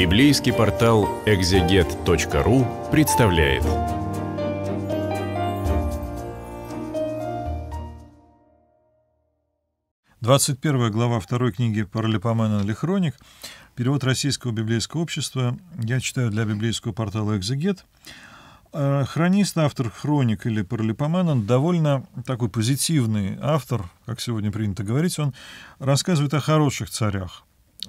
Библейский портал экзегет.ру представляет. Двадцать первая глава второй книги Паралипоменон Лихроник, Перевод Российского библейского общества. Я читаю для библейского портала «Экзегет». Э, хронист, автор хроник или Паралипоменон, довольно такой позитивный автор, как сегодня принято говорить, он рассказывает о хороших царях,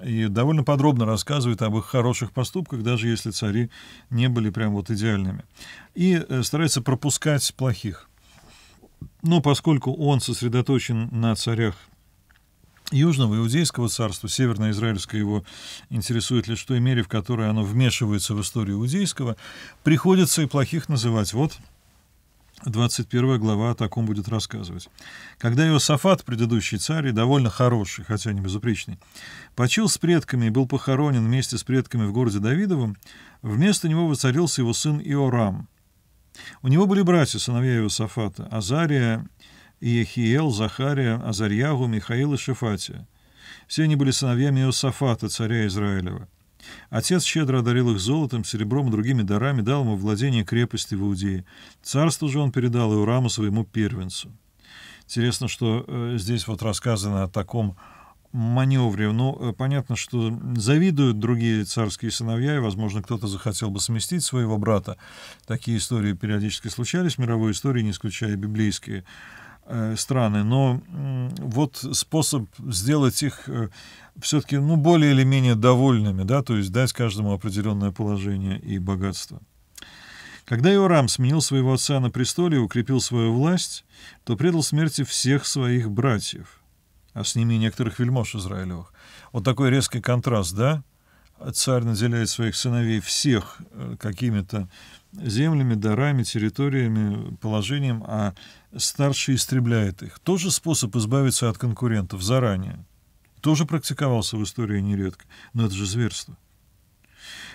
и довольно подробно рассказывает об их хороших поступках, даже если цари не были прям вот идеальными. И э, старается пропускать плохих. Но поскольку он сосредоточен на царях Южного Иудейского царства, Северно-Израильское его интересует лишь в той мере, в которой оно вмешивается в историю Иудейского, приходится и плохих называть. Вот 21 глава о таком будет рассказывать. Когда Иосафат, предыдущий царь, и довольно хороший, хотя не безупречный, почил с предками и был похоронен вместе с предками в городе Давидовом, вместо него воцарился его сын Иорам. У него были братья, сыновья Иосафата, Азария, Иехиел, Захария, Азарьягу, Михаил и Шефатия. Все они были сыновьями Иосафата, царя Израилева. Отец щедро одарил их золотом, серебром и другими дарами, дал ему владение крепости в Иудее. Царство же он передал Иураму своему первенцу. Интересно, что э, здесь вот рассказано о таком маневре. Ну, э, понятно, что завидуют другие царские сыновья, и, возможно, кто-то захотел бы сместить своего брата. Такие истории периодически случались в мировой истории, не исключая библейские. Э, страны, но вот способ сделать их э, все-таки ну, более или менее довольными, да, то есть дать каждому определенное положение и богатство. Когда Иорам сменил своего отца на престоле и укрепил свою власть, то предал смерти всех своих братьев, а с ними и некоторых вельмож Израилевых. Вот такой резкий контраст, да? царь наделяет своих сыновей всех э, какими-то землями, дарами, территориями, положением, а старший истребляет их. Тоже способ избавиться от конкурентов заранее. Тоже практиковался в истории нередко, но это же зверство.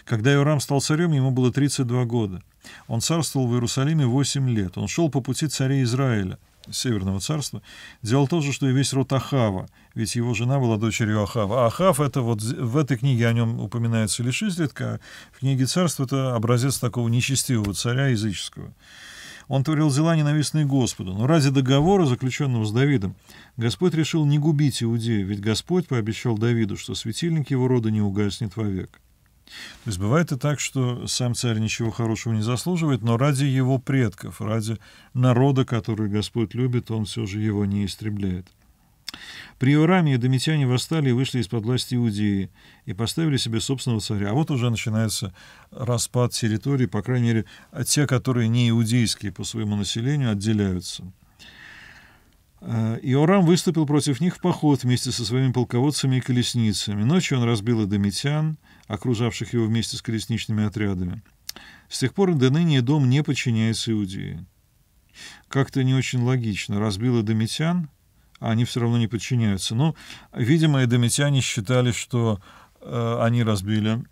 Когда Иорам стал царем, ему было 32 года. Он царствовал в Иерусалиме 8 лет. Он шел по пути царей Израиля – Северного царства, делал то же, что и весь род Ахава, ведь его жена была дочерью Ахава. А Ахав — это вот в этой книге о нем упоминается лишь изредка, а в книге царства — это образец такого нечестивого царя языческого. Он творил дела, ненавистные Господу, но ради договора, заключенного с Давидом, Господь решил не губить Иудею, ведь Господь пообещал Давиду, что светильник его рода не угаснет вовек. То есть бывает и так, что сам царь ничего хорошего не заслуживает, но ради его предков, ради народа, который Господь любит, он все же его не истребляет. При Иорамии домитяне восстали и вышли из-под власти Иудеи и поставили себе собственного царя. А вот уже начинается распад территории, по крайней мере, те, которые не иудейские по своему населению, отделяются. Э, Иорам выступил против них в поход вместе со своими полководцами и колесницами. Ночью он разбил адамитян, окружавших его вместе с колесничными отрядами. С тех пор до ныне дом не подчиняется Иудеи. Как-то не очень логично. Разбил адамитян, а они все равно не подчиняются. Но, ну, видимо, адамитяне считали, что э, они разбили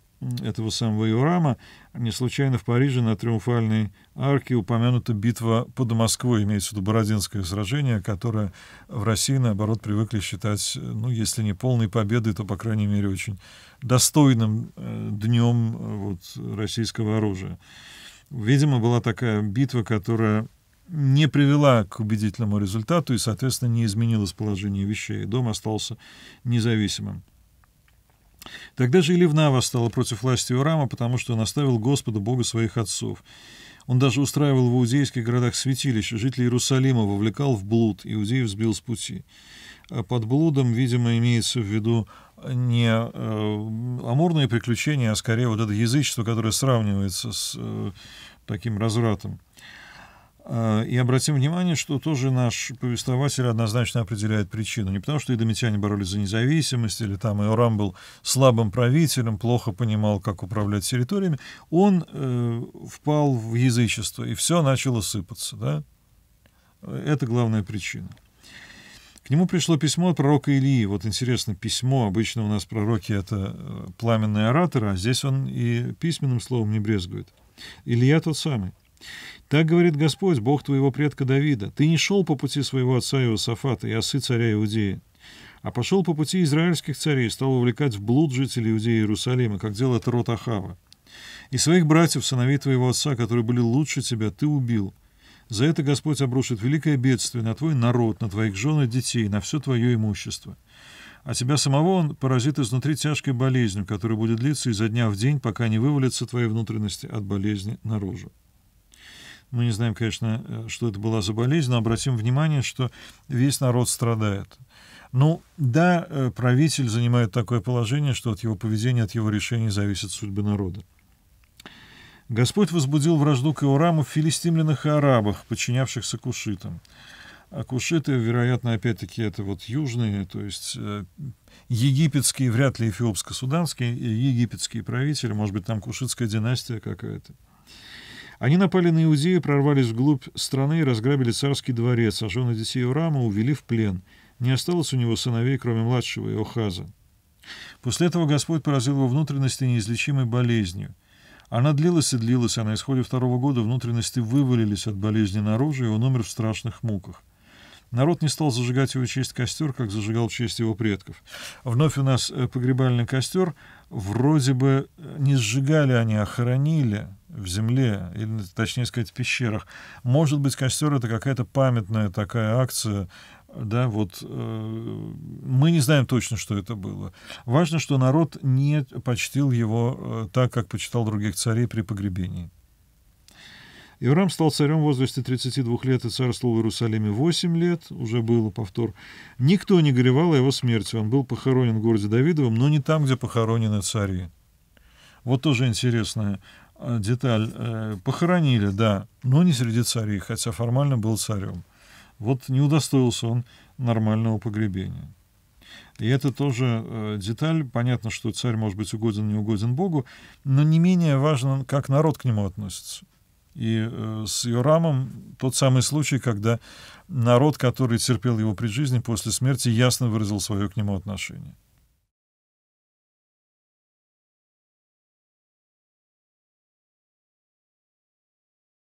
этого самого Иорама, не случайно в Париже на Триумфальной арке упомянута битва под Москвой, имеется в виду Бородинское сражение, которое в России, наоборот, привыкли считать, ну, если не полной победой, то, по крайней мере, очень достойным э, днем э, вот, российского оружия. Видимо, была такая битва, которая не привела к убедительному результату и, соответственно, не изменилось положение вещей. Дом остался независимым. Тогда же и Ливна восстала против власти Урама, потому что он оставил Господа Бога своих отцов. Он даже устраивал в иудейских городах святилища, жителей Иерусалима вовлекал в блуд, иудеев сбил с пути. А под блудом, видимо, имеется в виду не э, амурные приключения, а скорее вот это язычество, которое сравнивается с э, таким развратом. А, и обратим внимание, что тоже наш повествователь однозначно определяет причину. Не потому, что идомитяне боролись за независимость, или там Иорам был слабым правителем, плохо понимал, как управлять территориями. Он э, впал в язычество, и все начало сыпаться. Да? Это главная причина. К нему пришло письмо от пророка Илии. Вот интересно, письмо, обычно у нас пророки — это э, пламенные ораторы, а здесь он и письменным словом не брезгует. Илья тот самый — так говорит Господь, Бог твоего предка Давида, ты не шел по пути своего отца Иосафата и осы царя Иудеи, а пошел по пути израильских царей и стал увлекать в блуд жителей Иудеи Иерусалима, как делает род Ахава. И своих братьев, сыновей твоего отца, которые были лучше тебя, ты убил. За это Господь обрушит великое бедствие на твой народ, на твоих жен и детей, на все твое имущество. А тебя самого он поразит изнутри тяжкой болезнью, которая будет длиться изо дня в день, пока не вывалится твои внутренности от болезни наружу. Мы не знаем, конечно, э, что это была за болезнь, но обратим внимание, что весь народ страдает. Ну, да, э, правитель занимает такое положение, что от его поведения, от его решений зависит судьба народа. Господь возбудил вражду к Иораму в филистимлянах и арабах, подчинявшихся кушитам. А кушиты, вероятно, опять-таки, это вот южные, то есть э, египетские, вряд ли эфиопско-суданские, египетские правители, может быть, там кушитская династия какая-то. Они напали на Иудею, прорвались вглубь страны и разграбили царский дворец, а жены детей Урама увели в плен. Не осталось у него сыновей, кроме младшего Иохаза. После этого Господь поразил его внутренности неизлечимой болезнью. Она длилась и длилась, а на исходе второго года внутренности вывалились от болезни наружу, и он умер в страшных муках. Народ не стал зажигать его честь костер, как зажигал честь его предков. Вновь у нас э, погребальный костер. Вроде бы э, не сжигали они, а хоронили в земле, или, точнее сказать, в пещерах. Может быть, костер — это какая-то памятная такая акция, да, вот э, мы не знаем точно, что это было. Важно, что народ не почтил его э, так, как почитал других царей при погребении. Иорам стал царем в возрасте 32 лет и царствовал в Иерусалиме 8 лет, уже было повтор. Никто не горевал о его смерти, он был похоронен в городе Давидовом, но не там, где похоронены цари. Вот тоже интересная Э, деталь, э, похоронили, да, но не среди царей, хотя формально был царем. Вот не удостоился он нормального погребения. И это тоже э, деталь. Понятно, что царь может быть угоден, не угоден Богу, но не менее важно, как народ к нему относится. И э, с Йорамом тот самый случай, когда народ, который терпел его при жизни, после смерти ясно выразил свое к нему отношение.